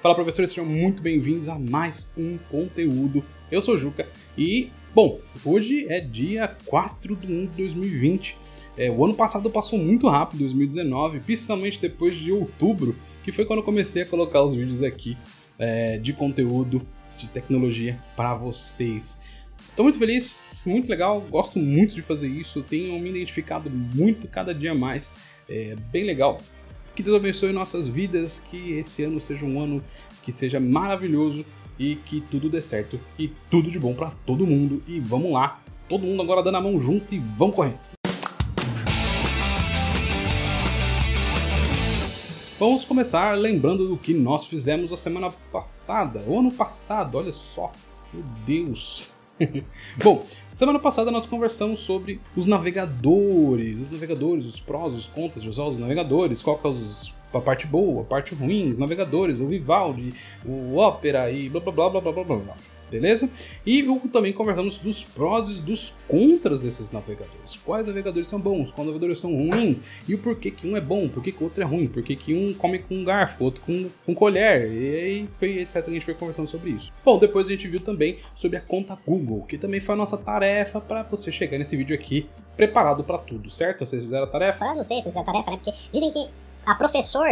Fala professores, sejam muito bem-vindos a mais um conteúdo. Eu sou o Juca e, bom, hoje é dia 4 de 1 de 2020. É, o ano passado passou muito rápido, 2019, principalmente depois de outubro, que foi quando eu comecei a colocar os vídeos aqui é, de conteúdo de tecnologia para vocês. Estou muito feliz, muito legal, gosto muito de fazer isso, tenho me identificado muito cada dia mais, é bem legal que Deus abençoe nossas vidas, que esse ano seja um ano que seja maravilhoso e que tudo dê certo e tudo de bom para todo mundo. E vamos lá, todo mundo agora dando a mão junto e vamos correr. Vamos começar lembrando do que nós fizemos a semana passada, o ano passado, olha só, meu Deus. bom, Semana passada nós conversamos sobre os navegadores, os navegadores, os prós, os contras de usar os navegadores, qual que é os a parte boa, a parte ruim, os navegadores, o Vivaldi, o Ópera e blá blá blá blá blá blá blá beleza? E também conversamos dos prós e dos contras desses navegadores. Quais navegadores são bons, quais navegadores são ruins, e o porquê que um é bom, porquê que o outro é ruim, porquê que um come com um garfo, outro com, com colher, e aí foi, etc. A gente foi conversando sobre isso. Bom, depois a gente viu também sobre a conta Google, que também foi a nossa tarefa para você chegar nesse vídeo aqui preparado para tudo, certo? Vocês fizeram a tarefa? Ah, não sei se fizeram a tarefa, né? Porque dizem que a professor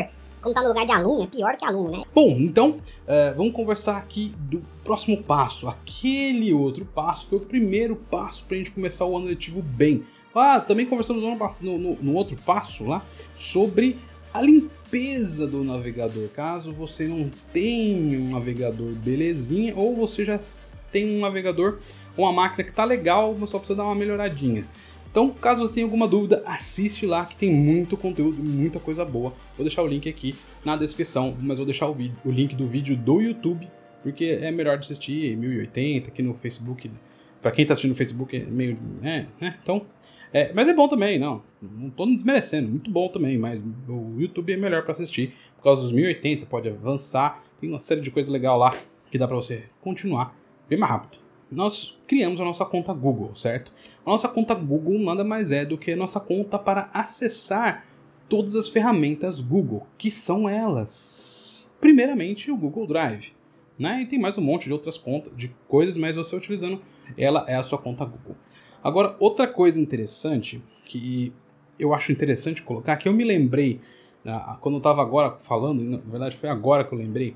quando tá no lugar de aluno, é pior que aluno, né? Bom, então é, vamos conversar aqui do próximo passo. Aquele outro passo foi o primeiro passo para a gente começar o ano letivo bem. Ah, também conversamos no, no, no outro passo lá sobre a limpeza do navegador. Caso você não tenha um navegador belezinha ou você já tem um navegador, uma máquina que tá legal, mas só precisa dar uma melhoradinha. Então, caso você tenha alguma dúvida, assiste lá que tem muito conteúdo, muita coisa boa. Vou deixar o link aqui na descrição, mas vou deixar o, o link do vídeo do YouTube, porque é melhor de assistir em 1080 aqui no Facebook. Para quem tá assistindo no Facebook, é meio. É, né? Então. É, mas é bom também, não. Não tô desmerecendo, muito bom também, mas o YouTube é melhor para assistir. Por causa dos 1080, pode avançar, tem uma série de coisa legal lá que dá para você continuar bem mais rápido nós criamos a nossa conta Google, certo? A nossa conta Google nada mais é do que a nossa conta para acessar todas as ferramentas Google, que são elas. Primeiramente, o Google Drive, né? E tem mais um monte de outras contas, de coisas, mas você utilizando ela é a sua conta Google. Agora, outra coisa interessante que eu acho interessante colocar, que eu me lembrei né, quando eu estava agora falando, na verdade foi agora que eu lembrei,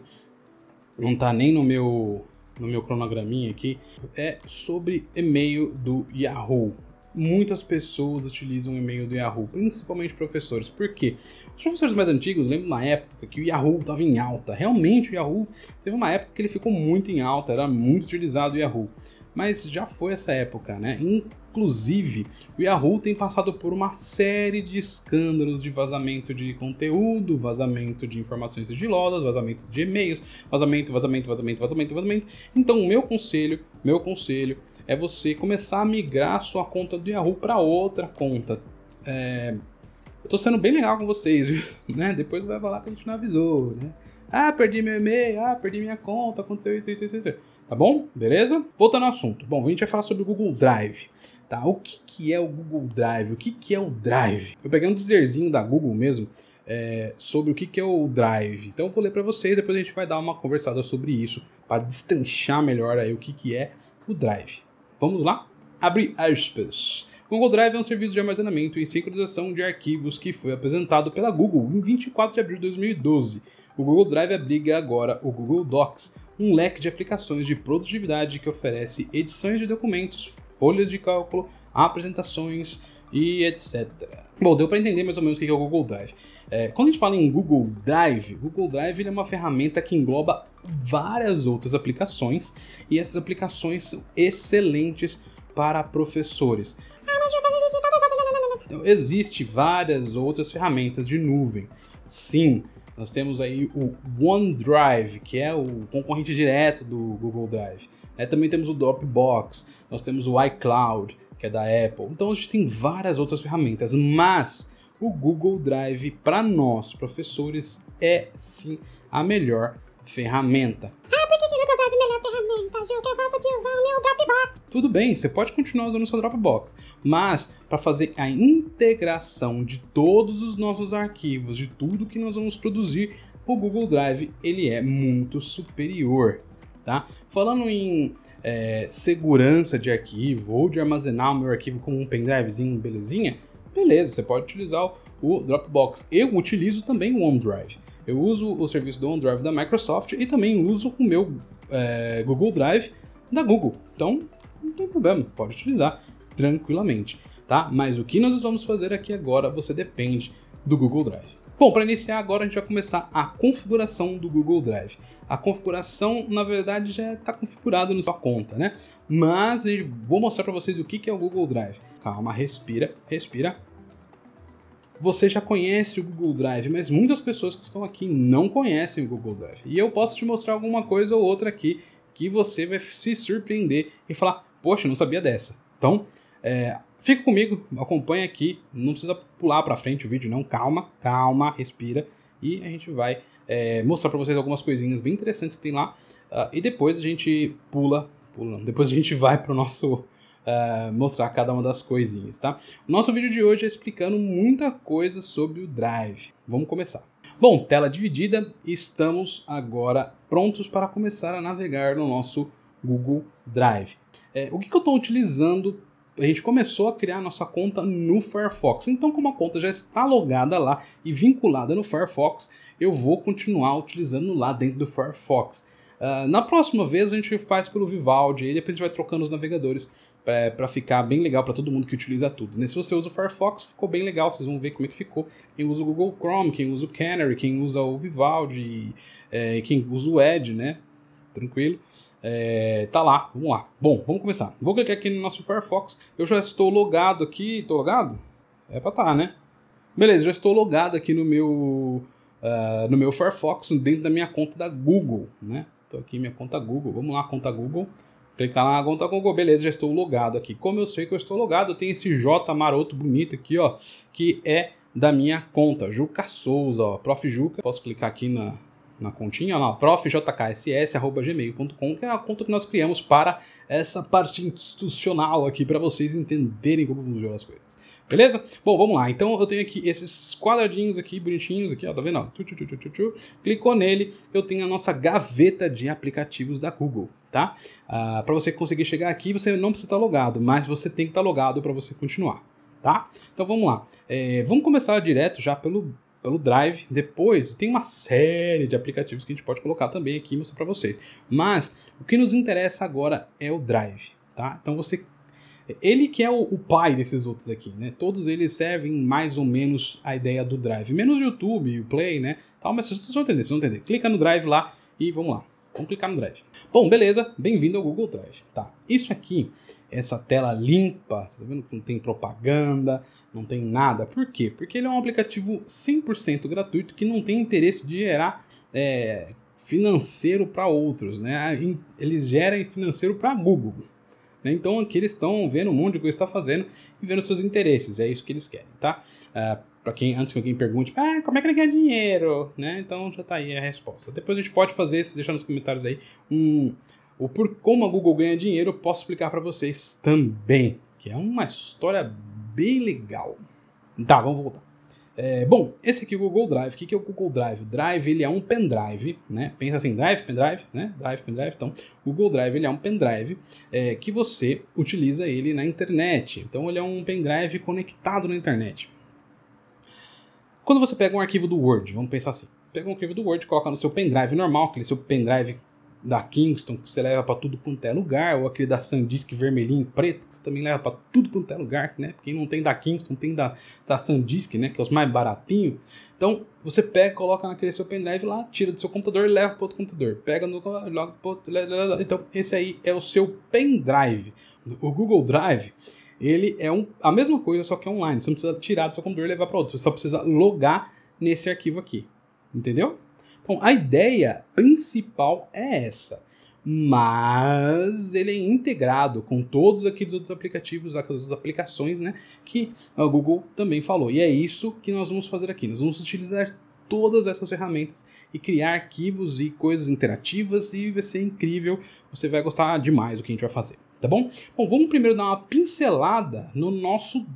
não está nem no meu no meu cronograminha aqui, é sobre e-mail do Yahoo. Muitas pessoas utilizam o e-mail do Yahoo, principalmente professores. Por quê? Os professores mais antigos, lembro na época que o Yahoo estava em alta. Realmente o Yahoo teve uma época que ele ficou muito em alta, era muito utilizado o Yahoo mas já foi essa época, né? Inclusive, o Yahoo tem passado por uma série de escândalos de vazamento de conteúdo, vazamento de informações sigilosas, vazamento de e-mails, vazamento, vazamento, vazamento, vazamento, vazamento. Então, meu conselho, meu conselho é você começar a migrar sua conta do Yahoo para outra conta. É... Eu tô sendo bem legal com vocês, viu? né? Depois vai falar que a gente não avisou, né? Ah, perdi meu e-mail, ah, perdi minha conta, aconteceu isso, isso, isso, isso tá bom? Beleza? Voltando ao assunto. Bom, a gente vai falar sobre o Google Drive. Tá, o que, que é o Google Drive? O que, que é o Drive? Eu peguei um dizerzinho da Google mesmo é, sobre o que, que é o Drive. Então eu vou ler para vocês, depois a gente vai dar uma conversada sobre isso, para destanchar melhor aí o que, que é o Drive. Vamos lá? Abre aspas. Google Drive é um serviço de armazenamento e sincronização de arquivos que foi apresentado pela Google em 24 de abril de 2012 o Google Drive abriga agora o Google Docs, um leque de aplicações de produtividade que oferece edições de documentos, folhas de cálculo, apresentações e etc. Bom, deu para entender mais ou menos o que é o Google Drive. É, quando a gente fala em Google Drive, Google Drive é uma ferramenta que engloba várias outras aplicações e essas aplicações são excelentes para professores. Ah, Existem existe várias outras ferramentas de nuvem. Sim, nós temos aí o OneDrive, que é o concorrente direto do Google Drive. É, também temos o Dropbox, nós temos o iCloud, que é da Apple. Então a gente tem várias outras ferramentas, mas o Google Drive, para nós, professores, é sim a melhor ferramenta. Ah, por que, que Ju, que eu gosto de usar o meu Dropbox. Tudo bem, você pode continuar usando o seu Dropbox, mas para fazer a integração de todos os nossos arquivos, de tudo que nós vamos produzir, o Google Drive ele é muito superior, tá? Falando em é, segurança de arquivo ou de armazenar o meu arquivo como um pendrivezinho, belezinha, beleza, você pode utilizar o Dropbox. Eu utilizo também o OneDrive. Eu uso o serviço do OneDrive da Microsoft e também uso o meu é, Google Drive da Google. Então, não tem problema, pode utilizar tranquilamente, tá? Mas o que nós vamos fazer aqui agora, você depende do Google Drive. Bom, para iniciar agora a gente vai começar a configuração do Google Drive. A configuração, na verdade, já está configurada na sua conta, né? Mas vou mostrar para vocês o que é o Google Drive. Calma, respira, respira, você já conhece o Google Drive, mas muitas pessoas que estão aqui não conhecem o Google Drive. E eu posso te mostrar alguma coisa ou outra aqui que você vai se surpreender e falar: Poxa, não sabia dessa. Então, é, fica comigo, acompanha aqui, não precisa pular para frente o vídeo, não. Calma, calma, respira e a gente vai é, mostrar para vocês algumas coisinhas bem interessantes que tem lá. Uh, e depois a gente pula, pula, depois a gente vai para o nosso uh, mostrar cada uma das coisinhas, tá? O nosso vídeo de hoje é explicando muita coisa sobre o Drive. Vamos começar. Bom, tela dividida, estamos agora prontos para começar a navegar no nosso Google Drive. É, o que, que eu estou utilizando? A gente começou a criar nossa conta no Firefox. Então, como a conta já está logada lá e vinculada no Firefox, eu vou continuar utilizando lá dentro do Firefox. Uh, na próxima vez a gente faz pelo Vivaldi e depois a gente vai trocando os navegadores para ficar bem legal para todo mundo que utiliza tudo. Se você usa o Firefox, ficou bem legal, vocês vão ver como é que ficou. Quem usa o Google Chrome, quem usa o Canary, quem usa o Vivaldi, é, quem usa o Edge, né? Tranquilo. É, tá lá, vamos lá. Bom, vamos começar. Vou clicar aqui no nosso Firefox. Eu já estou logado aqui. Estou logado? É pra tá, né? Beleza, já estou logado aqui no meu, uh, no meu Firefox, dentro da minha conta da Google, né? Estou aqui minha conta Google. Vamos lá, conta Google clicar lá na tá conta Google, beleza, já estou logado aqui. Como eu sei que eu estou logado, tem esse J maroto bonito aqui, ó, que é da minha conta, Juca Souza, ó, Prof. Juca. Posso clicar aqui na, na continha, lá, profjkss.gmail.com, que é a conta que nós criamos para essa parte institucional aqui, para vocês entenderem como funcionam as coisas. Beleza? Bom, vamos lá. Então eu tenho aqui esses quadradinhos aqui, bonitinhos aqui, ó, tá vendo? Clicou nele, eu tenho a nossa gaveta de aplicativos da Google tá? Uh, ah, para você conseguir chegar aqui, você não precisa estar tá logado, mas você tem que estar tá logado para você continuar, tá? Então vamos lá. É, vamos começar direto já pelo, pelo Drive. Depois tem uma série de aplicativos que a gente pode colocar também aqui e mostrar para vocês. Mas o que nos interessa agora é o Drive, tá? Então você ele que é o, o, pai desses outros aqui, né? Todos eles servem mais ou menos a ideia do Drive, menos o YouTube, o Play, né? Tal, mas vocês vão entender, vocês vão entender. Clica no Drive lá e vamos lá. Vamos clicar no Drive. Bom, beleza, bem-vindo ao Google Drive. Tá, isso aqui, essa tela limpa, você tá vendo que não tem propaganda, não tem nada. Por quê? Porque ele é um aplicativo 100% gratuito que não tem interesse de gerar é, financeiro para outros, né? Ah, eles geram financeiro para Google. Né? Então aqui eles estão vendo um monte de coisa que está fazendo e vendo seus interesses, é isso que eles querem, tá? Uh, para quem antes que alguém pergunte, ah, como é que ele ganha dinheiro, né? Então já tá aí a resposta. Depois a gente pode fazer, se deixar nos comentários aí um o por como a Google ganha dinheiro, eu posso explicar para vocês também, que é uma história bem legal. Tá, vamos voltar. É, bom, esse aqui é o Google Drive. O que é o Google Drive? O Drive ele é um pendrive, né? Pensa assim, Drive, pendrive, né? Drive, pendrive. Então, o Google Drive ele é um pendrive é, que você utiliza ele na internet. Então, ele é um pendrive conectado na internet. Quando você pega um arquivo do Word, vamos pensar assim, pega um arquivo do Word, coloca no seu pendrive normal, aquele seu pendrive da Kingston que você leva para tudo quanto é lugar, ou aquele da SanDisk vermelhinho preto que você também leva para tudo quanto é lugar, né? Quem não tem da Kingston tem da, da SanDisk, né? Que é os mais baratinhos. Então você pega, coloca naquele seu pendrive lá, tira do seu computador e leva para outro computador. Pega no logo pro outro, então esse aí é o seu pendrive. O Google Drive ele é um, a mesma coisa, só que online. Você não precisa tirar do seu computador e levar para outro. Você só precisa logar nesse arquivo aqui. Entendeu? Então, a ideia principal é essa. Mas ele é integrado com todos aqueles outros aplicativos, aquelas outras aplicações, né? Que a ah, Google também falou. E é isso que nós vamos fazer aqui. Nós vamos utilizar todas essas ferramentas e criar arquivos e coisas interativas e vai ser incrível. Você vai gostar demais do que a gente vai fazer tá bom? Bom, vamos primeiro dar uma pincelada no nosso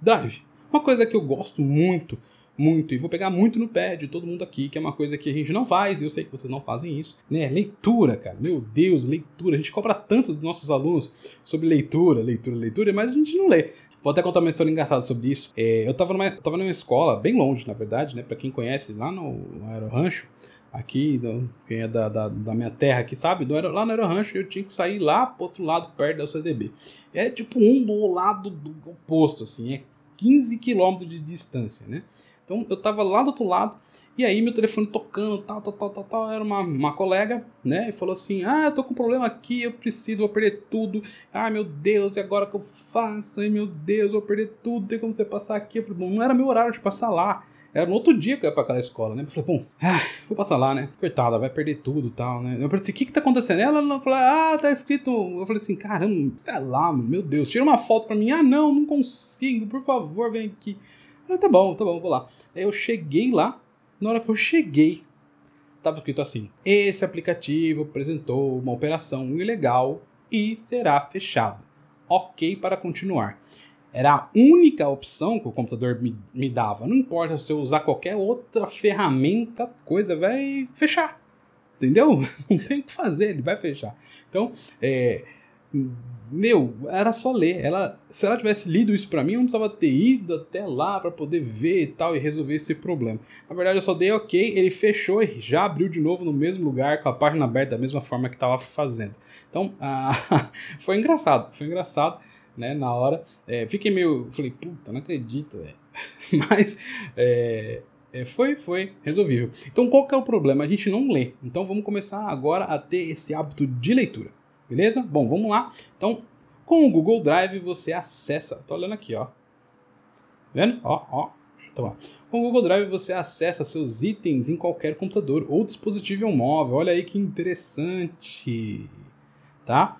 drive. Uma coisa que eu gosto muito, muito, e vou pegar muito no pé de todo mundo aqui, que é uma coisa que a gente não faz, e eu sei que vocês não fazem isso, né? Leitura, cara. Meu Deus, leitura. A gente cobra tanto dos nossos alunos sobre leitura, leitura, leitura, mas a gente não lê. Vou até contar uma história engraçada sobre isso. É, eu, tava numa, tava numa escola, bem longe, na verdade, né? Pra quem conhece, lá no, no Aero Rancho, aqui, quem é da, da, da, minha terra aqui, sabe? lá no Aero Rancho eu tinha que sair lá pro outro lado, perto da CDB. É tipo um do lado do oposto, assim, é 15 quilômetros de distância, né? Então eu tava lá do outro lado, e aí meu telefone tocando, tal, tal, tal, tal, tal. Era uma, uma colega, né? E falou assim: Ah, eu tô com um problema aqui, eu preciso, vou perder tudo. Ah, meu Deus, e agora que eu faço? Ai, meu Deus, vou perder tudo, tem como você passar aqui? Eu falei, Bom, não era meu horário de passar lá. Era no outro dia que eu ia pra aquela escola, né? Eu falei, bom, ah, vou passar lá, né? Coitada, vai perder tudo e tal, né? Eu perguntei, o que que tá acontecendo? Ela falou, ah, tá escrito. Eu falei assim, caramba, tá lá, meu Deus, tira uma foto pra mim. Ah, não, não consigo, por favor, vem aqui. Eu falei, tá bom, tá bom, vou lá. Aí eu cheguei lá, na hora que eu cheguei, tava escrito assim: Esse aplicativo apresentou uma operação ilegal e será fechado. Ok para continuar. Era a única opção que o computador me, me dava. Não importa se eu usar qualquer outra ferramenta, coisa, vai fechar. Entendeu? Não tem o que fazer, ele vai fechar. Então, é, meu, era só ler. Ela, se ela tivesse lido isso para mim, eu não precisava ter ido até lá para poder ver e tal e resolver esse problema. Na verdade, eu só dei OK, ele fechou e já abriu de novo no mesmo lugar, com a página aberta da mesma forma que estava fazendo. Então, ah, foi engraçado, foi engraçado né, na hora. É, fiquei meio. Falei, puta, não acredito, velho. Mas é, é, foi, foi resolvível. Então, qual que é o problema? A gente não lê. Então, vamos começar agora a ter esse hábito de leitura. Beleza? Bom, vamos lá. Então, com o Google Drive você acessa. Tô olhando aqui, ó. Tá vendo? Ó, ó. Então, ó. Com o Google Drive você acessa seus itens em qualquer computador ou dispositivo móvel. Olha aí que interessante. Tá?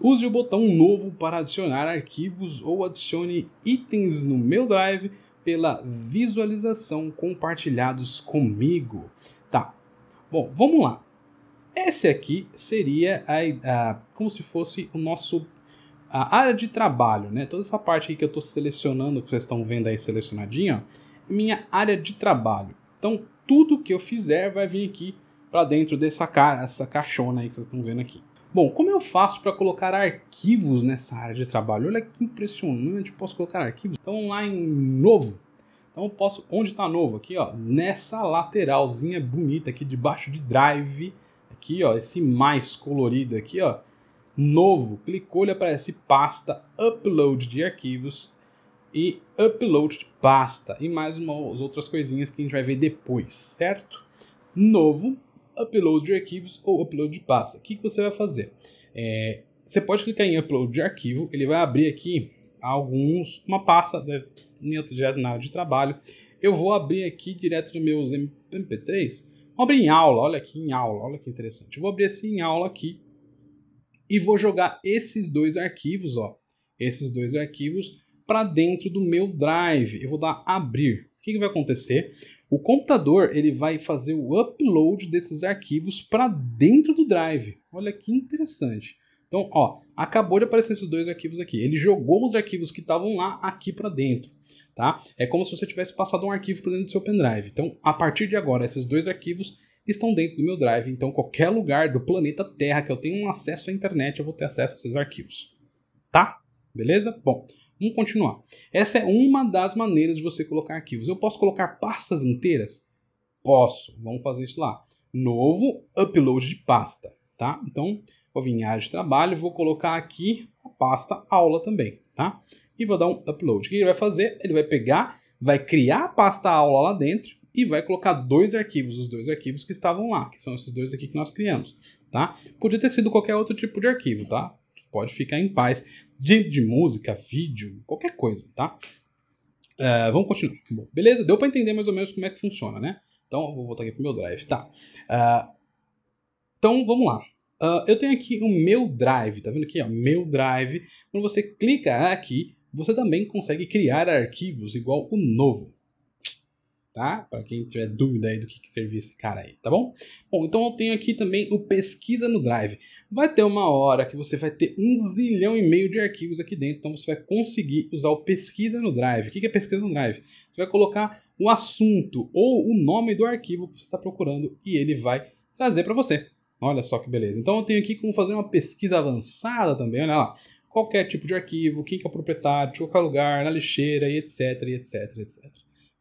Use o botão novo para adicionar arquivos ou adicione itens no meu Drive pela visualização compartilhados comigo. Tá. Bom, vamos lá. Esse aqui seria a, a como se fosse o nosso a área de trabalho, né? Toda essa parte aqui que eu estou selecionando, que vocês estão vendo aí selecionadinha, é minha área de trabalho. Então, tudo que eu fizer vai vir aqui para dentro dessa cara, essa caixona aí que vocês estão vendo aqui. Bom, como eu faço para colocar arquivos nessa área de trabalho? Olha que impressionante, posso colocar arquivos. Então lá em novo, então eu posso, onde está novo aqui, ó, nessa lateralzinha bonita aqui debaixo de drive, aqui, ó, esse mais colorido aqui, ó, novo. Clicou, ele aparece pasta upload de arquivos e upload de pasta e mais umas outras coisinhas que a gente vai ver depois, certo? Novo, upload de arquivos ou upload de pasta. O que, que você vai fazer? É, você pode clicar em upload de arquivo, ele vai abrir aqui alguns, uma pasta né, dentro na área de trabalho. Eu vou abrir aqui direto nos meus MP3. Vou abrir em aula, olha aqui em aula, olha que interessante. Eu vou abrir assim em aula aqui e vou jogar esses dois arquivos, ó, esses dois arquivos para dentro do meu drive. Eu vou dar abrir. O que, que vai acontecer? O computador ele vai fazer o upload desses arquivos para dentro do drive. Olha que interessante. Então, ó, acabou de aparecer esses dois arquivos aqui. Ele jogou os arquivos que estavam lá aqui para dentro, tá? É como se você tivesse passado um arquivo para dentro do seu pendrive. Então, a partir de agora, esses dois arquivos estão dentro do meu drive. Então, qualquer lugar do planeta Terra que eu tenha um acesso à internet, eu vou ter acesso a esses arquivos, tá? Beleza? Bom, Vamos continuar. Essa é uma das maneiras de você colocar arquivos. Eu posso colocar pastas inteiras? Posso. Vamos fazer isso lá. Novo, upload de pasta, tá? Então, vou vir em área de trabalho, vou colocar aqui a pasta aula também, tá? E vou dar um upload. O que ele vai fazer? Ele vai pegar, vai criar a pasta aula lá dentro e vai colocar dois arquivos, os dois arquivos que estavam lá, que são esses dois aqui que nós criamos, tá? Podia ter sido qualquer outro tipo de arquivo, tá? pode ficar em paz. De, de música, vídeo, qualquer coisa, tá? Uh, vamos continuar. Bom, beleza, deu para entender mais ou menos como é que funciona, né? Então, eu vou voltar aqui pro meu drive, tá? Uh, então, vamos lá. Uh, eu tenho aqui o meu drive, tá vendo aqui? Ó, meu drive. Quando você clica aqui, você também consegue criar arquivos igual o novo. Tá? Para quem tiver dúvida aí do que, que serve esse cara aí, tá bom? Bom, então eu tenho aqui também o pesquisa no drive vai ter uma hora que você vai ter um zilhão e meio de arquivos aqui dentro, então você vai conseguir usar o pesquisa no Drive. O que é pesquisa no Drive? Você vai colocar o assunto ou o nome do arquivo que você está procurando e ele vai trazer para você. Olha só que beleza. Então eu tenho aqui como fazer uma pesquisa avançada também, olha lá. Qualquer tipo de arquivo, quem que é o proprietário, de qualquer lugar, na lixeira e etc, e etc, etc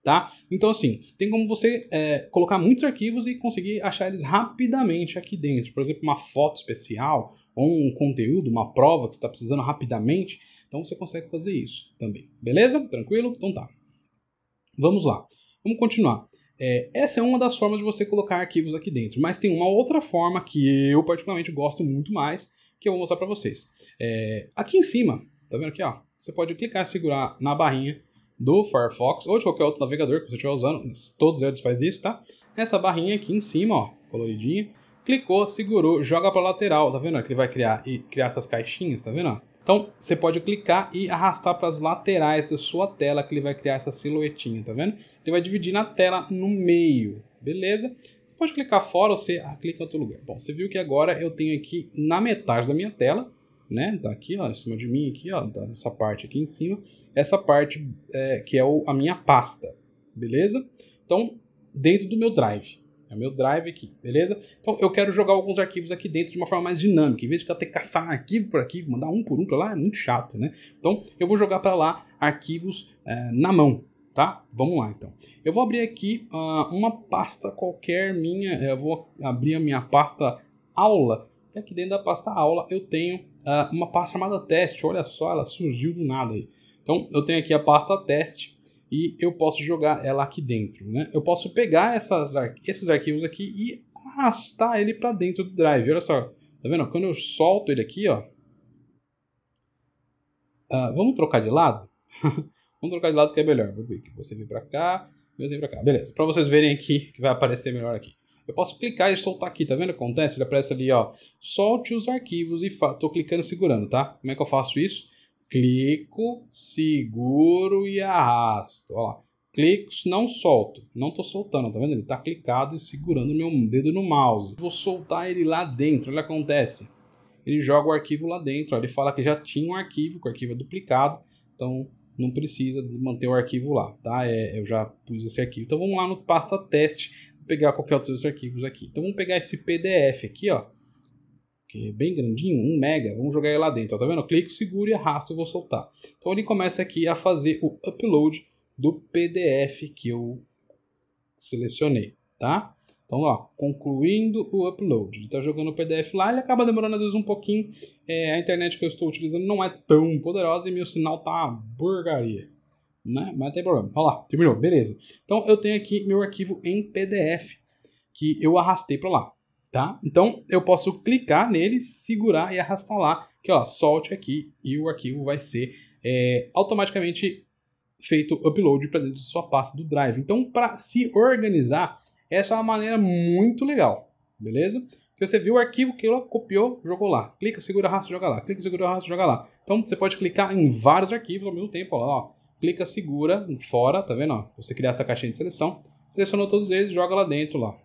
tá? Então, assim, tem como você é, colocar muitos arquivos e conseguir achar eles rapidamente aqui dentro. Por exemplo, uma foto especial ou um conteúdo, uma prova que você está precisando rapidamente. Então, você consegue fazer isso também. Beleza? Tranquilo? Então tá. Vamos lá. Vamos continuar. É, essa é uma das formas de você colocar arquivos aqui dentro, mas tem uma outra forma que eu particularmente gosto muito mais, que eu vou mostrar para vocês. É, aqui em cima, tá vendo aqui, ó? Você pode clicar, e segurar na barrinha do Firefox ou de qualquer outro navegador que você estiver usando, todos eles fazem isso, tá? Essa barrinha aqui em cima, ó, coloridinha, clicou, segurou, joga para lateral, tá vendo? Que ele vai criar e criar essas caixinhas, tá vendo? Então, você pode clicar e arrastar para as laterais da sua tela que ele vai criar essa silhuetinha, tá vendo? Ele vai dividir na tela no meio, beleza? Você pode clicar fora ou você ah, clica em outro lugar. Bom, você viu que agora eu tenho aqui na metade da minha tela né? Daqui, tá ó, em cima de mim, aqui, ó, tá essa parte aqui em cima, essa parte é, que é o, a minha pasta, beleza? Então, dentro do meu drive, é meu drive aqui, beleza? Então, eu quero jogar alguns arquivos aqui dentro de uma forma mais dinâmica, em vez de ficar ter que caçar arquivo por arquivo, mandar um por um para lá, é muito chato, né? Então, eu vou jogar para lá arquivos é, na mão, tá? Vamos lá, então. Eu vou abrir aqui uh, uma pasta qualquer minha, eu vou abrir a minha pasta aula, e aqui dentro da pasta aula eu tenho uh, uma pasta chamada teste. Olha só, ela surgiu do nada aí. Então eu tenho aqui a pasta teste e eu posso jogar ela aqui dentro. Né? Eu posso pegar essas, esses arquivos aqui e arrastar ele para dentro do drive. Olha só, tá vendo? Quando eu solto ele aqui, ó. Uh, vamos trocar de lado? vamos trocar de lado que é melhor. Você vem para cá, eu venho para cá. Beleza, para vocês verem aqui que vai aparecer melhor aqui. Eu posso clicar e soltar aqui, tá vendo o que acontece? Ele aparece ali, ó, solte os arquivos e faço. Estou clicando e segurando, tá? Como é que eu faço isso? Clico, seguro e arrasto. Ó lá. Clico, não solto. Não estou soltando, tá vendo? Ele está clicado e segurando meu dedo no mouse. Vou soltar ele lá dentro, olha o que acontece. Ele joga o arquivo lá dentro, ó. ele fala que já tinha um arquivo, que o arquivo é duplicado. Então, não precisa manter o arquivo lá, tá? É, eu já pus esse arquivo. Então vamos lá no pasta teste pegar qualquer desses arquivos aqui. Então vamos pegar esse PDF aqui, ó, que é bem grandinho, 1 mega, vamos jogar ele lá dentro, ó, tá vendo? Eu clico, seguro e arrasto e vou soltar. Então ele começa aqui a fazer o upload do PDF que eu selecionei, tá? Então, ó, concluindo o upload. Ele está jogando o PDF lá, ele acaba demorando às vezes um pouquinho. É, a internet que eu estou utilizando não é tão poderosa e meu sinal tá uma burgaria. Né? Mas não tem problema. Olha lá, terminou, beleza. Então eu tenho aqui meu arquivo em PDF que eu arrastei para lá, tá? Então eu posso clicar nele, segurar e arrastar lá, que ó, solte aqui e o arquivo vai ser é, automaticamente feito upload para dentro da sua pasta do Drive. Então para se organizar, essa é uma maneira muito legal, beleza? Que você viu o arquivo que ela copiou, jogou lá. Clica, segura, arrasta, joga lá. Clica, segura, arrasta, joga lá. Então você pode clicar em vários arquivos ao mesmo tempo, ó. ó clica, segura, fora, tá vendo? Ó? Você cria essa caixinha de seleção, selecionou todos eles, joga lá dentro, lá.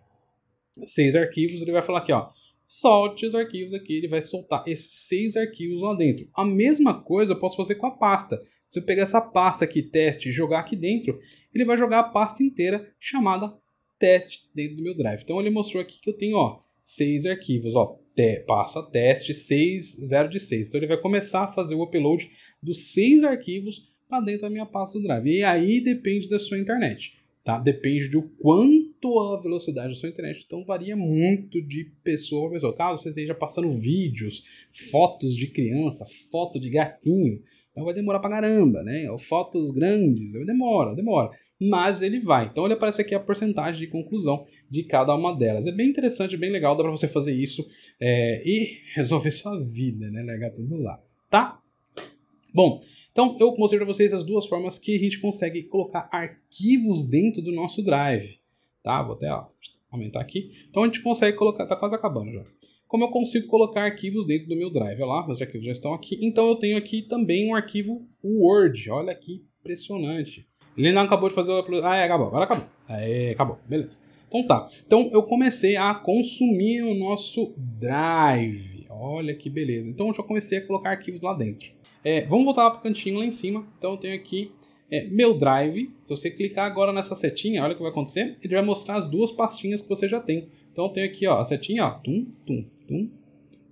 Seis arquivos, ele vai falar aqui, ó. Solte os arquivos aqui, ele vai soltar esses seis arquivos lá dentro. A mesma coisa eu posso fazer com a pasta. Se eu pegar essa pasta aqui, teste, e jogar aqui dentro, ele vai jogar a pasta inteira chamada teste dentro do meu drive. Então ele mostrou aqui que eu tenho, ó, seis arquivos, ó, te, passa teste 6, 0 de 6. Então ele vai começar a fazer o upload dos seis arquivos para dentro da minha pasta do drive. E aí depende da sua internet, tá? Depende do quanto a velocidade da sua internet. Então varia muito de pessoa para pessoa. Caso você esteja passando vídeos, fotos de criança, foto de gatinho, então vai demorar pra caramba, né? fotos grandes, demora, demora. Mas ele vai. Então ele aparece aqui a porcentagem de conclusão de cada uma delas. É bem interessante, bem legal, dá para você fazer isso é, e resolver sua vida, né? Legar tudo lá, tá? Bom, então, eu mostrei para vocês as duas formas que a gente consegue colocar arquivos dentro do nosso drive. Tá? Vou até ó, aumentar aqui. Então, a gente consegue colocar... Está quase acabando já. Como eu consigo colocar arquivos dentro do meu drive? Olha lá, meus arquivos já estão aqui. Então, eu tenho aqui também um arquivo Word. Olha que impressionante. Ele não acabou de fazer o upload. Ah, é, acabou. Agora acabou. Aí, é, acabou. Beleza. Então tá. Então eu comecei a consumir o nosso drive. Olha que beleza. Então eu já comecei a colocar arquivos lá dentro. É, vamos voltar para o cantinho lá em cima. Então eu tenho aqui é, meu drive. Se você clicar agora nessa setinha, olha o que vai acontecer. Ele vai mostrar as duas pastinhas que você já tem. Então eu tenho aqui ó, a setinha, ó, tum, tum, tum.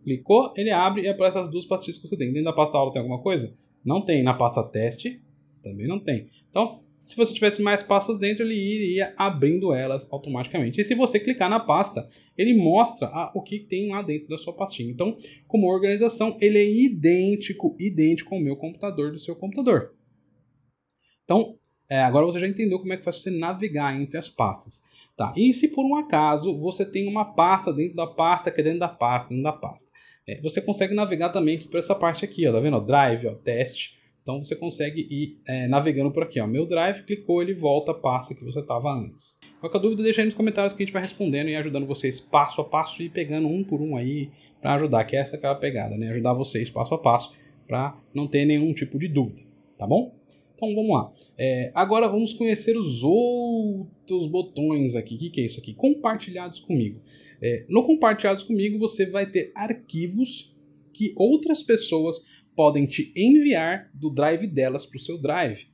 Clicou, ele abre e aparece as duas pastinhas que você tem. Dentro da pasta aula tem alguma coisa? Não tem. Na pasta teste, também não tem. Então, se você tivesse mais pastas dentro, ele iria abrindo elas automaticamente. E se você clicar na pasta, ele mostra a, ah, o que tem lá dentro da sua pastinha. Então, como organização, ele é idêntico, idêntico ao meu computador do seu computador. Então, é, agora você já entendeu como é que faz você navegar entre as pastas. Tá? E se por um acaso você tem uma pasta dentro da pasta, que é dentro da pasta, dentro da pasta. É, você consegue navegar também por essa parte aqui, ó, tá vendo? Ó, drive, ó, teste então você consegue ir é, navegando por aqui. Ó. Meu Drive, clicou, ele volta, passa que você estava antes. Qualquer dúvida, deixa aí nos comentários que a gente vai respondendo e ajudando vocês passo a passo e pegando um por um aí para ajudar, que é essa aquela é pegada, né? Ajudar vocês passo a passo para não ter nenhum tipo de dúvida, tá bom? Então vamos lá. É, agora vamos conhecer os outros botões aqui. O que, que, é isso aqui? Compartilhados comigo. É, no compartilhados comigo você vai ter arquivos que outras pessoas podem te enviar do drive delas para o seu drive.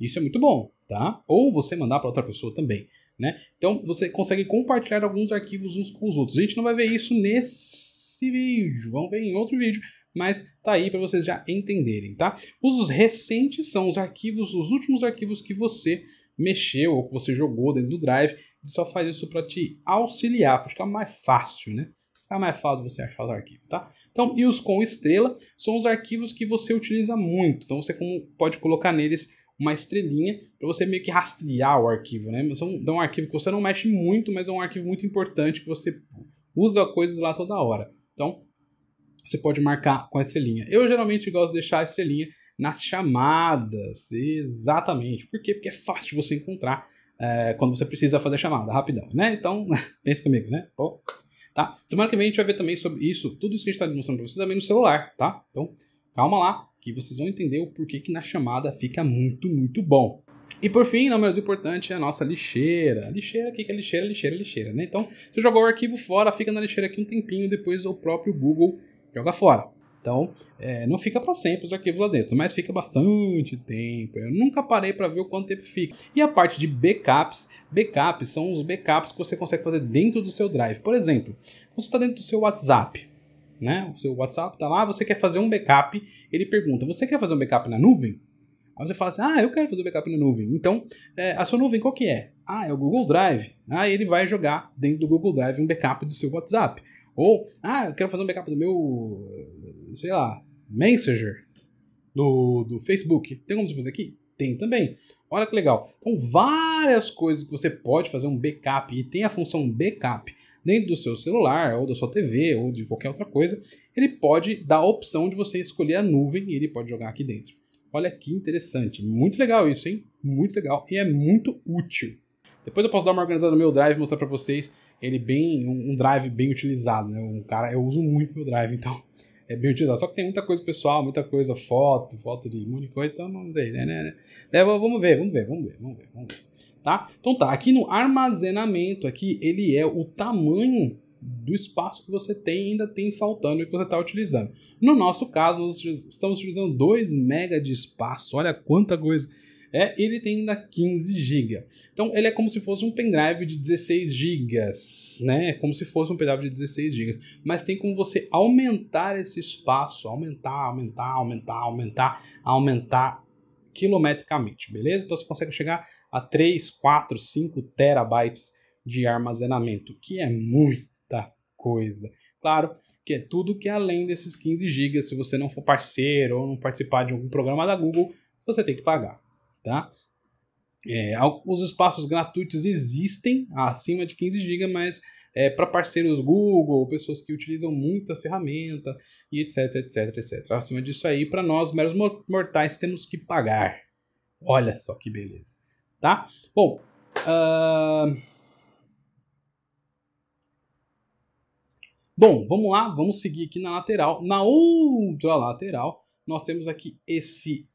Isso é muito bom, tá? Ou você mandar para outra pessoa também, né? Então você consegue compartilhar alguns arquivos uns com os outros. A gente não vai ver isso nesse vídeo, vamos ver em outro vídeo, mas tá aí para vocês já entenderem, tá? Os recentes são os arquivos, os últimos arquivos que você mexeu ou que você jogou dentro do drive. Ele só faz isso para te auxiliar, para ficar mais fácil, né? Ficar mais fácil você achar os arquivos, tá? Então, e os com estrela são os arquivos que você utiliza muito. Então, você pode colocar neles uma estrelinha para você meio que rastrear o arquivo, né? Mas é um arquivo que você não mexe muito, mas é um arquivo muito importante que você usa coisas lá toda hora. Então, você pode marcar com a estrelinha. Eu geralmente gosto de deixar a estrelinha nas chamadas, exatamente. Por quê? Porque é fácil você encontrar é, quando você precisa fazer a chamada, rapidão, né? Então, pense comigo, né? Bom, tá? Semana que vem a gente vai ver também sobre isso, tudo isso que a gente está mostrando para vocês também no celular, tá? Então, calma lá, que vocês vão entender o porquê que na chamada fica muito, muito bom. E por fim, não menos importante, é a nossa lixeira. Lixeira, o que é lixeira? Lixeira, é lixeira, né? Então, você jogou o arquivo fora, fica na lixeira aqui um tempinho, depois o próprio Google joga fora. Então, é, não fica para sempre os arquivos lá dentro, mas fica bastante tempo. Eu nunca parei para ver o quanto tempo fica. E a parte de backups, backups são os backups que você consegue fazer dentro do seu drive. Por exemplo, você está dentro do seu WhatsApp, né? O seu WhatsApp está lá, você quer fazer um backup, ele pergunta: "Você quer fazer um backup na nuvem?" Aí você fala assim: "Ah, eu quero fazer um backup na nuvem". Então, é, a sua nuvem qual que é? Ah, é o Google Drive. Aí ah, ele vai jogar dentro do Google Drive um backup do seu WhatsApp. Ou, ah, eu quero fazer um backup do meu, eh, sei lá, Messenger do, do Facebook. Tem como você fazer aqui? Tem também. Olha que legal. Então, várias coisas que você pode fazer um backup e tem a função backup dentro do seu celular, ou da sua TV, ou de qualquer outra coisa, ele pode dar a opção de você escolher a nuvem e ele pode jogar aqui dentro. Olha que interessante. Muito legal isso, hein? Muito legal. E é muito útil. Depois eu posso dar uma organizada no meu drive e mostrar para vocês ele bem um, drive bem utilizado, né? Um cara, eu uso muito meu drive, então é bem utilizado. Só que tem muita coisa pessoal, muita coisa foto, foto de um monte de coisa, então não sei, né, né, né. Vamos ver, vamos ver, vamos ver, vamos ver, vamos ver. Tá? Então tá, aqui no armazenamento aqui, ele é o tamanho do espaço que você tem ainda tem faltando e que você está utilizando. No nosso caso, nós estamos utilizando 2 mega de espaço. Olha quanta coisa é, ele tem ainda 15 GB. Então ele é como se fosse um pendrive de 16 GB, né? É como se fosse um pendrive de 16 GB. Mas tem como você aumentar esse espaço, aumentar, aumentar, aumentar, aumentar, aumentar quilometricamente, beleza? Então você consegue chegar a 3, 4, 5 terabytes de armazenamento, que é muita coisa. Claro que é tudo que é além desses 15 GB, se você não for parceiro ou não participar de algum programa da Google, você tem que pagar tá? É, os espaços gratuitos existem acima de 15 GB, mas é, para parceiros Google, pessoas que utilizam muita ferramenta e etc, etc, etc. Acima disso aí, para nós, meros mortais, temos que pagar. Olha só que beleza, tá? Bom, uh... bom, vamos lá, vamos seguir aqui na lateral. Na outra lateral, nós temos aqui esse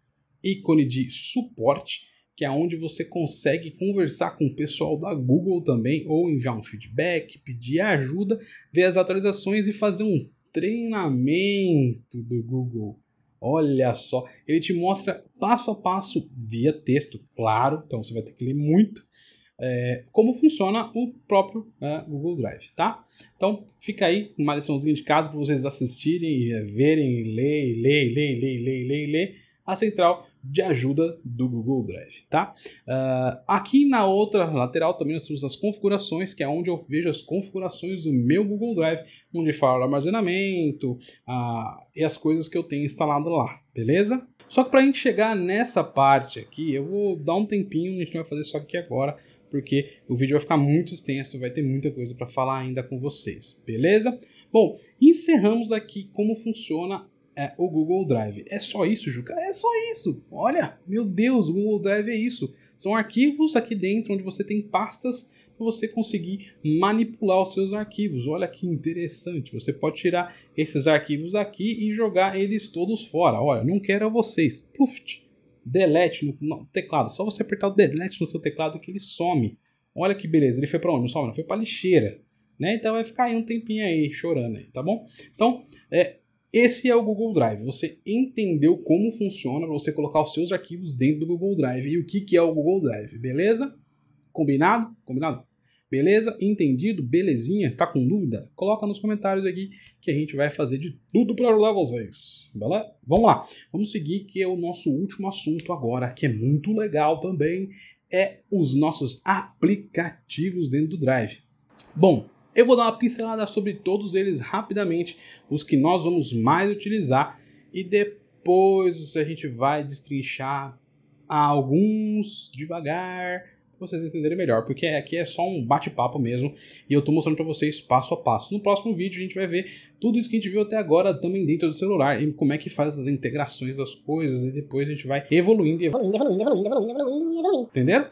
ícone de suporte, que é onde você consegue conversar com o pessoal da Google também, ou enviar um feedback, pedir ajuda, ver as atualizações e fazer um treinamento do Google. Olha só, ele te mostra passo a passo, via texto, claro, então você vai ter que ler muito, é, como funciona o próprio né, Google Drive, tá? Então fica aí uma liçãozinha de casa para vocês assistirem, verem, lerem, lerem, lerem, lerem, lerem, lerem, lerem a central de ajuda do Google Drive, tá? Uh, aqui na outra lateral também nós temos as configurações, que é onde eu vejo as configurações do meu Google Drive, onde fala armazenamento uh, e as coisas que eu tenho instalado lá, beleza? Só que para a gente chegar nessa parte aqui, eu vou dar um tempinho, a gente não vai fazer só aqui agora, porque o vídeo vai ficar muito extenso, vai ter muita coisa para falar ainda com vocês, beleza? Bom, encerramos aqui como funciona é o Google Drive. É só isso, Juca? É só isso. Olha, meu Deus, o Google Drive é isso. São arquivos aqui dentro onde você tem pastas para você conseguir manipular os seus arquivos. Olha que interessante. Você pode tirar esses arquivos aqui e jogar eles todos fora. Olha, não quero vocês. Puf, delete no, teclado. Só você apertar o delete no seu teclado que ele some. Olha que beleza. Ele foi para onde? Não some, não. Foi para lixeira. Né? Então vai ficar aí um tempinho aí chorando aí, tá bom? Então, é, esse é o Google Drive. Você entendeu como funciona para você colocar os seus arquivos dentro do Google Drive e o que, que é o Google Drive, beleza? Combinado? Combinado? Beleza? Entendido? Belezinha? Tá com dúvida? Coloca nos comentários aqui que a gente vai fazer de tudo para ajudar vocês. Beleza? Vamos lá. Vamos seguir que é o nosso último assunto agora, que é muito legal também, é os nossos aplicativos dentro do Drive. Bom, eu vou dar uma pincelada sobre todos eles rapidamente, os que nós vamos mais utilizar, e depois a gente vai destrinchar alguns devagar, pra vocês entenderem melhor, porque aqui é só um bate-papo mesmo, e eu estou mostrando para vocês passo a passo. No próximo vídeo a gente vai ver tudo isso que a gente viu até agora também dentro do celular, e como é que faz as integrações das coisas, e depois a gente vai evoluindo, evoluindo, evoluindo, evoluindo, evoluindo, evoluindo, evoluindo. Entenderam?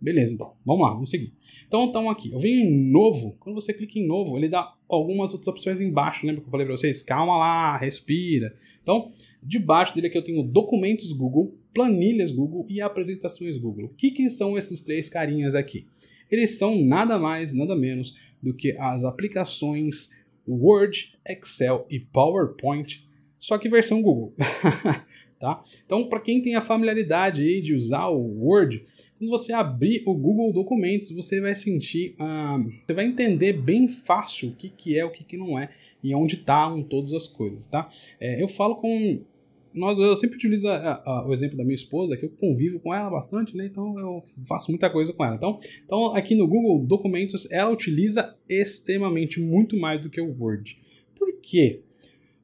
Beleza, então. Vamos lá, vamos seguir. Então, então aqui, eu venho em novo. Quando você clica em novo, ele dá algumas outras opções embaixo. Lembra que eu falei para vocês? Calma lá, respira. Então, debaixo dele aqui eu tenho documentos Google, planilhas Google e apresentações Google. O que, que são esses três carinhas aqui? Eles são nada mais, nada menos do que as aplicações Word, Excel e PowerPoint, só que versão Google. tá? Então, para quem tem a familiaridade aí de usar o Word, quando você abrir o Google Documentos, você vai sentir, ah, você vai entender bem fácil o que, que é, o que, que não é e onde tá estão todas as coisas, tá? É, eu falo com nós, eu sempre utilizo a, a, o exemplo da minha esposa, que eu convivo com ela bastante, né? Então eu faço muita coisa com ela. Então, então aqui no Google Documentos, ela utiliza extremamente muito mais do que o Word. Por quê?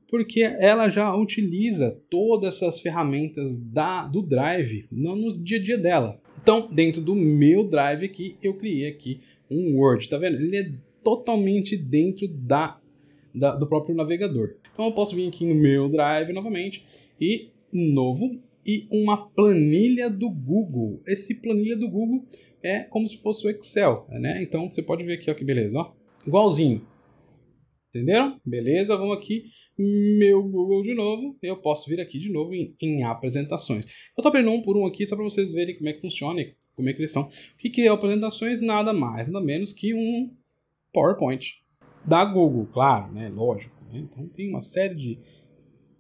Porque ela já utiliza todas essas ferramentas da, do Drive no, no dia a dia dela. Então, dentro do meu drive aqui, eu criei aqui um Word, tá vendo? Ele é totalmente dentro da, da do próprio navegador. Então, eu posso vir aqui no meu drive novamente e novo e uma planilha do Google. Esse planilha do Google é como se fosse o Excel, né? Então, você pode ver aqui, ó, que beleza, ó. Igualzinho. Entenderam? Beleza, vamos aqui meu Google de novo, eu posso vir aqui de novo em, em apresentações. Eu estou abrindo um por um aqui só para vocês verem como é que funciona e como é que eles são. O que, que é apresentações? Nada mais, nada menos que um PowerPoint da Google, claro, né? Lógico. Né? Então tem uma série de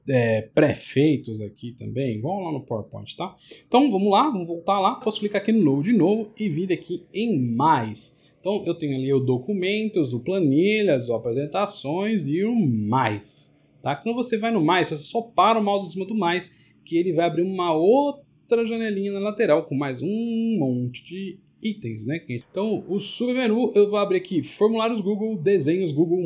é, prefeitos aqui também, igual lá no PowerPoint, tá? Então vamos lá, vamos voltar lá. Posso clicar aqui no novo de novo e vir aqui em Mais. Então eu tenho ali o Documentos, o Planilhas, o Apresentações e o Mais. Tá? Quando você vai no mais, você só para o mouse em cima do mais, que ele vai abrir uma outra janelinha na lateral com mais um monte de itens, né? Então, o submenu, eu vou abrir aqui formulários Google, desenhos Google,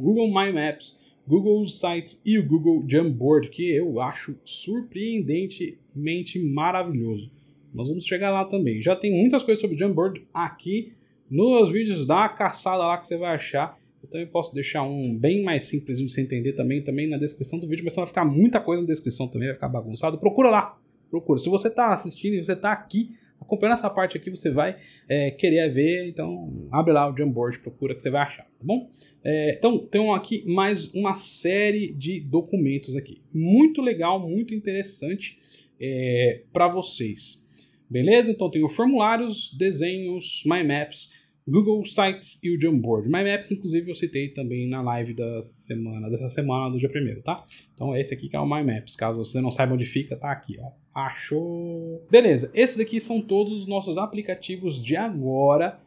Google My Maps, Google Sites e o Google Jamboard, que eu acho surpreendentemente maravilhoso. Nós vamos chegar lá também. Já tem muitas coisas sobre Jamboard aqui nos vídeos da caçada lá que você vai achar. Então eu posso deixar um bem mais simples de você entender também, também na descrição do vídeo, mas vai ficar muita coisa na descrição também, vai ficar bagunçado. Procura lá, procura. Se você está assistindo e você está aqui, acompanhando essa parte aqui, você vai é, querer ver, então abre lá o Jamboard, procura que você vai achar, tá bom? É, então, tem aqui mais uma série de documentos aqui. Muito legal, muito interessante é, para vocês. Beleza? Então tenho formulários, desenhos, my maps, Google Sites e o Jamboard. My Maps inclusive, eu citei também na live da semana, dessa semana, do dia primeiro, tá? Então é esse aqui que é o My Maps, Caso você não saiba onde fica, tá aqui, ó. Achou! Beleza, esses aqui são todos os nossos aplicativos de agora.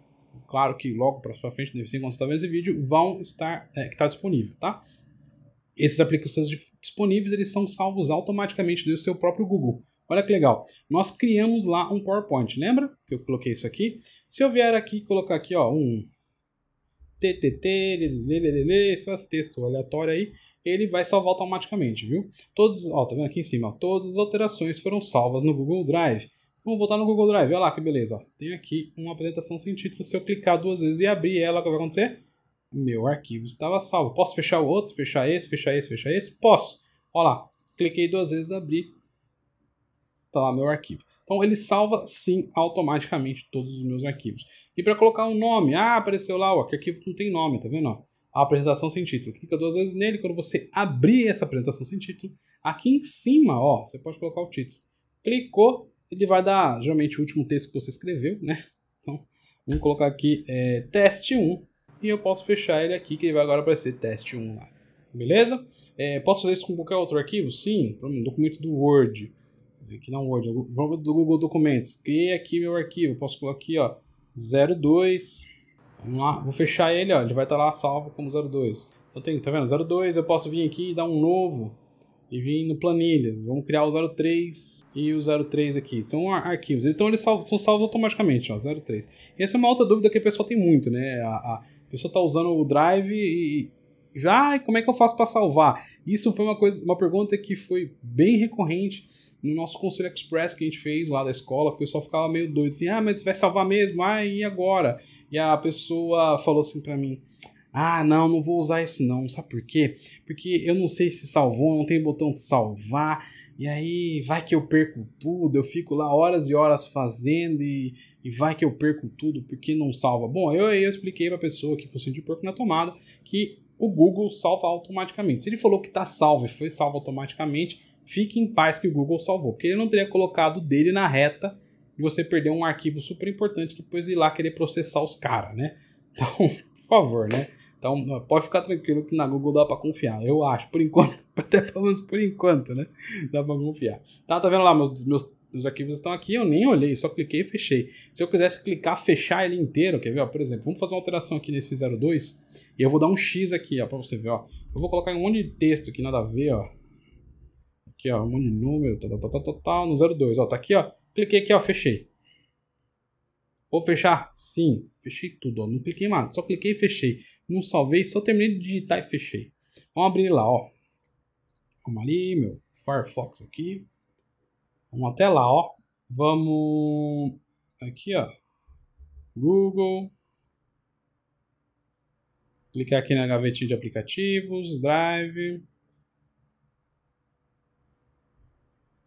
Claro que logo para sua frente, deve ser quando você está vendo esse vídeo, vão estar, é, que está disponível, tá? Esses aplicativos disponíveis, eles são salvos automaticamente do seu próprio Google. Olha que legal. Nós criamos lá um PowerPoint, lembra? Que eu coloquei isso aqui. Se eu vier aqui e colocar aqui, ó, um TTT, lelelele, esses textos aleatórios aí, ele vai salvar automaticamente, viu? Todos, ó, tá vendo aqui em cima, ó, todas as alterações foram salvas no Google Drive. Vamos voltar no Google Drive, olha lá que beleza. Ó. aqui uma apresentação sem título, se eu clicar duas vezes e abrir ela, o que vai acontecer? Meu arquivo estava salvo. Posso fechar o outro, fechar esse, fechar esse, fechar esse? Posso. Olha lá, cliquei duas vezes, abri, está lá meu arquivo. Então ele salva sim automaticamente todos os meus arquivos. E para colocar um nome, ah, apareceu lá, ó, que arquivo não tem nome, tá vendo? a apresentação sem título. Clica duas vezes nele, quando você abrir essa apresentação sem título, aqui em cima, ó, você pode colocar o título. Clicou, ele vai dar geralmente o último texto que você escreveu, né? Então, vamos colocar aqui é, teste 1 e eu posso fechar ele aqui, que ele vai agora aparecer teste 1 lá. Beleza? É, posso fazer isso com qualquer outro arquivo? Sim, um documento do Word aqui não Word, do Google Documentos. Criei aqui meu arquivo, posso colocar aqui, ó, 02. Vamos lá, vou fechar ele, ó, ele vai estar tá lá salvo como 02. Então tem, tá vendo? 02, eu posso vir aqui e dar um novo e vir no planilhas. Vamos criar o 03 e o 03 aqui. São arquivos. Então eles salvo, são salvos automaticamente, ó, 03. E essa é uma outra dúvida que a pessoa tem muito, né? A, a pessoa tá usando o Drive e, já, como é que eu faço para salvar? Isso foi uma coisa, uma pergunta que foi bem recorrente no nosso Conselho Express que a gente fez lá da escola, o pessoal ficava meio doido assim: ah, mas vai salvar mesmo? Ah, e agora? E a pessoa falou assim para mim: ah, não, não vou usar isso não. Sabe por quê? Porque eu não sei se salvou, não tem botão de salvar. E aí vai que eu perco tudo, eu fico lá horas e horas fazendo e, e vai que eu perco tudo porque não salva. Bom, eu, eu expliquei para a pessoa que fosse de porco na tomada que o Google salva automaticamente. Se ele falou que está salvo e foi salvo automaticamente, Fique em paz que o Google salvou, porque ele não teria colocado dele na reta de você perder um arquivo super importante depois ir lá querer processar os caras, né? Então, por favor, né? Então, pode ficar tranquilo que na Google dá para confiar. Eu acho, por enquanto, até pelo menos por enquanto, né? Dá para confiar. Tá, tá vendo lá meus, meus os arquivos estão aqui, eu nem olhei, só cliquei e fechei. Se eu quisesse clicar, fechar ele inteiro, quer ver? Ó, por exemplo, vamos fazer uma alteração aqui nesse 02 e eu vou dar um X aqui, ó, para você ver, ó. Eu vou colocar um monte de texto que nada a ver, ó aqui, ó, um monte de número, tal, tal, tal, tal, tal, no 02, ó, tá aqui, ó, cliquei aqui, ó, fechei. Vou fechar? Sim, fechei tudo, ó, não cliquei mais, só cliquei e fechei. Não salvei, só terminei de digitar e fechei. Vamos abrir lá, ó. Vamos ali, meu Firefox aqui. Vamos até lá, ó. Vamos aqui, ó. Google. Clicar aqui na gavetinha de aplicativos, Drive.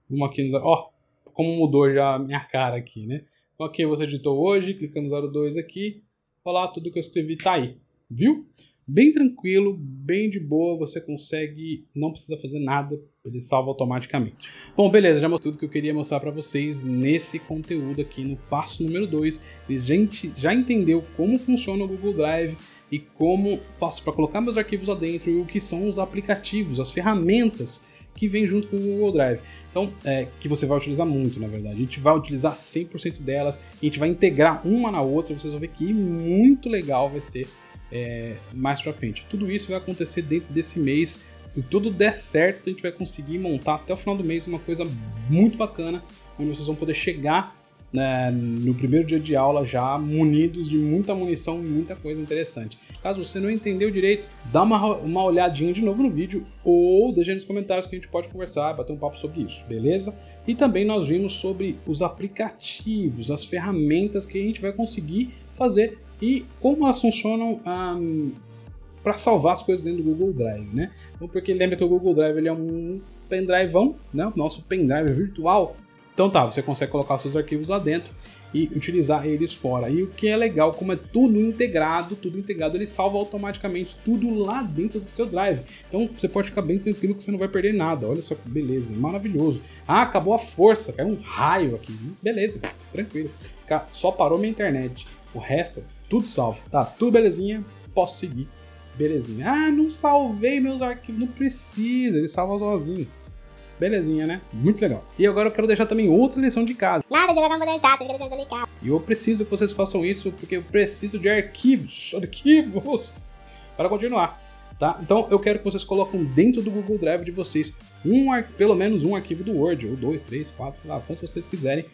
Vamos aqui nos... Ó, oh, como mudou já a minha cara aqui, né? Então aqui você digitou hoje, clicamos no 02 aqui. Olá, tudo que eu escrevi tá aí, viu? Bem tranquilo, bem de boa, você consegue, não precisa fazer nada, ele salva automaticamente. Bom, beleza, já mostrei tudo que eu queria mostrar para vocês nesse conteúdo aqui no passo número 2. A gente já entendeu como funciona o Google Drive, e como faço para colocar meus arquivos lá dentro e o que são os aplicativos, as ferramentas que vem junto com o Google Drive. Então, é, que você vai utilizar muito, na verdade. A gente vai utilizar 100% delas, a gente vai integrar uma na outra, vocês vão ver que muito legal vai ser é, mais pra frente. Tudo isso vai acontecer dentro desse mês. Se tudo der certo, a gente vai conseguir montar até o final do mês uma coisa muito bacana, onde vocês vão poder chegar né, no primeiro dia de aula já munidos de muita munição e muita coisa interessante. Caso você não entendeu direito, dá uma, uma olhadinha de novo no vídeo ou deixa nos comentários que a gente pode conversar, bater um papo sobre isso, beleza? E também nós vimos sobre os aplicativos, as ferramentas que a gente vai conseguir fazer e como elas funcionam um, para salvar as coisas dentro do Google Drive, né? Então, porque lembra que o Google Drive ele é um pendriveão, né? O nosso pendrive virtual. Então tá, você consegue colocar seus arquivos lá dentro e utilizar eles fora. E o que é legal, como é tudo integrado, tudo integrado, ele salva automaticamente tudo lá dentro do seu drive. Então você pode ficar bem tranquilo que você não vai perder nada. Olha só que beleza, maravilhoso. Ah, acabou a força, caiu um raio aqui. Beleza, tranquilo. Só parou minha internet. O resto, tudo salvo. Tá, tudo belezinha, posso seguir. Belezinha. Ah, não salvei meus arquivos. Não precisa, ele salva sozinho. Belezinha, né? Muito legal. E agora eu quero deixar também outra lição de casa. Nada de jogar modernizado, tem que de casa. E eu preciso que vocês façam isso porque eu preciso de arquivos, arquivos, para continuar. Tá? Então eu quero que vocês coloquem dentro do Google Drive de vocês um pelo menos um arquivo do Word, ou dois, três, quatro, sei lá, quantos vocês quiserem,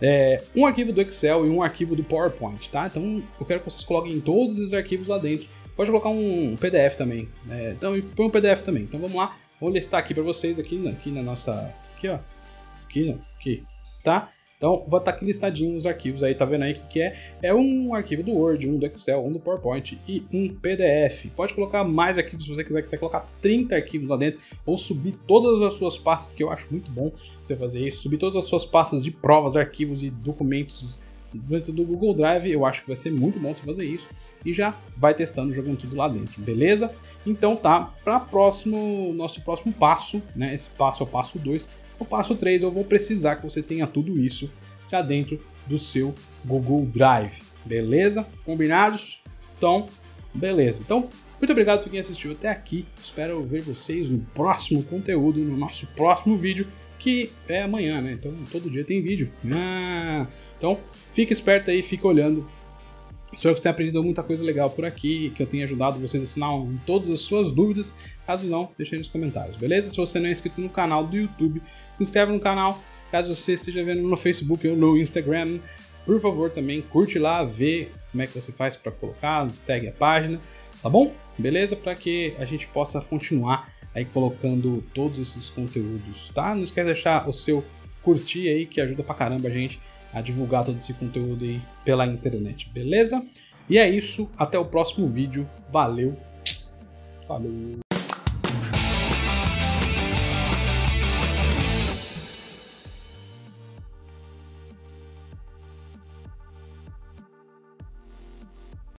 é, um arquivo do Excel e um arquivo do PowerPoint, tá? Então eu quero que vocês coloquem todos esses arquivos lá dentro. Pode colocar um PDF também. É, então, põe um PDF também. Então vamos lá. Vou listar aqui para vocês aqui na, né, aqui na nossa aqui ó, aqui aqui, tá? Então, vou estar tá aqui listadinho os arquivos aí, tá vendo aí que é? É um arquivo do Word, um do Excel, um do PowerPoint e um PDF. Pode colocar mais arquivos se você quiser, quiser colocar 30 arquivos lá dentro ou subir todas as suas pastas, que eu acho muito bom você fazer isso, subir todas as suas pastas de provas, arquivos e documentos dentro do Google Drive, eu acho que vai ser muito bom você fazer isso e já vai testando, jogando tudo lá dentro, beleza? Então tá, para próximo nosso próximo passo, né? Esse passo é o passo 2. O passo 3 eu vou precisar que você tenha tudo isso já dentro do seu Google Drive, beleza? Combinados? Então, beleza. Então, muito obrigado por quem assistiu até aqui. Espero ver vocês no próximo conteúdo, no nosso próximo vídeo, que é amanhã, né? Então, todo dia tem vídeo. Ah, então, fica esperto aí, fica olhando Espero que você tenha aprendido muita coisa legal por aqui, que eu tenha ajudado vocês a ensinar todas as suas dúvidas. Caso não, deixe aí nos comentários, beleza? Se você não é inscrito no canal do YouTube, se inscreve no canal. Caso você esteja vendo no Facebook ou no Instagram, por favor também curte lá, vê como é que você faz para colocar, segue a página, tá bom? Beleza? Para que a gente possa continuar aí colocando todos esses conteúdos, tá? Não esquece de deixar o seu curtir aí que ajuda pra caramba a gente a divulgar todo esse conteúdo aí pela internet, beleza? E é isso, até o próximo vídeo, valeu, falou!